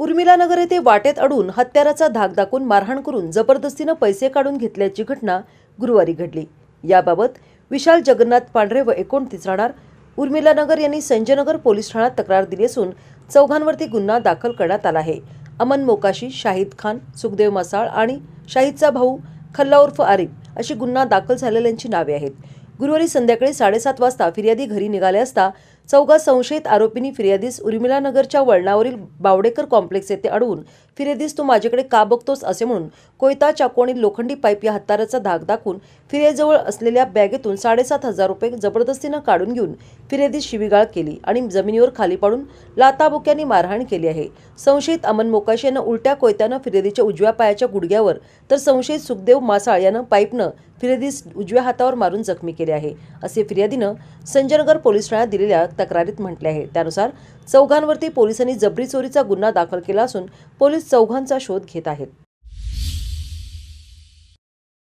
उर्मिलानगर येथे वाटेत अडून हत्याराचा धाक दाखवून मारहाण करून जबरदस्तीनं पैसे काढून घेतल्याची घटना गुरुवारी घडली याबाबत विशाल जगन्नाथ पांढरे व एकोणतीस राहणार नगर यांनी संजयनगर पोलीस ठाण्यात तक्रार दिली असून चौघांवरती गुन्हा दाखल करण्यात आला आहे अमन मोकाशी शाहिद खान सुखदेव मसाळ आणि शाहिदचा भाऊ खल्ला उर्फ आरिफ अशी गुन्हा दाखल झालेल्यांची नावे आहेत गुरुवारी संध्याकाळी साडेसात वाजता फिर्यादी घरी निघाले असता चौघा संशयित आरोपींनी फिर्यादीस उर्मिलानगरच्या वळणावरील बावडेकर कॉम्प्लेक्स येथे अडवून फिर्यादीस तू माझ्याकडे का बघतोस असे म्हणून कोयता चाकू आणि लोखंडी पाईप या हत्ताराचा धाक दाखवून फिर्याजवळ असलेल्या बॅगेतून साडेसात हजार रुपये जबरदस्तीनं काढून घेऊन फिर्यादीस शिवीगाळ केली आणि जमिनीवर खाली पाडून लाताबुक्याने मारहाण केली आहे संशयित अमन मोकाशी यानं उलट्या कोयत्यानं फिर्यादीच्या उजव्या पायाच्या गुडघ्यावर तर संशयित सुखदेव मासाळ यानं पाईपनं फिर्यादीस उजव्या हातावर मारून जखमी केले आहे असे फिर्यादीनं संजयनगर पोलीस ठाण्यात दिलेल्या तक्रारीत म्हटले आहे त्यानुसार चौघांवरती पोलिसांनी जबरी चोरीचा गुन्हा दाखल केला असून पोलीस चौघांचा शोध घेत आहेत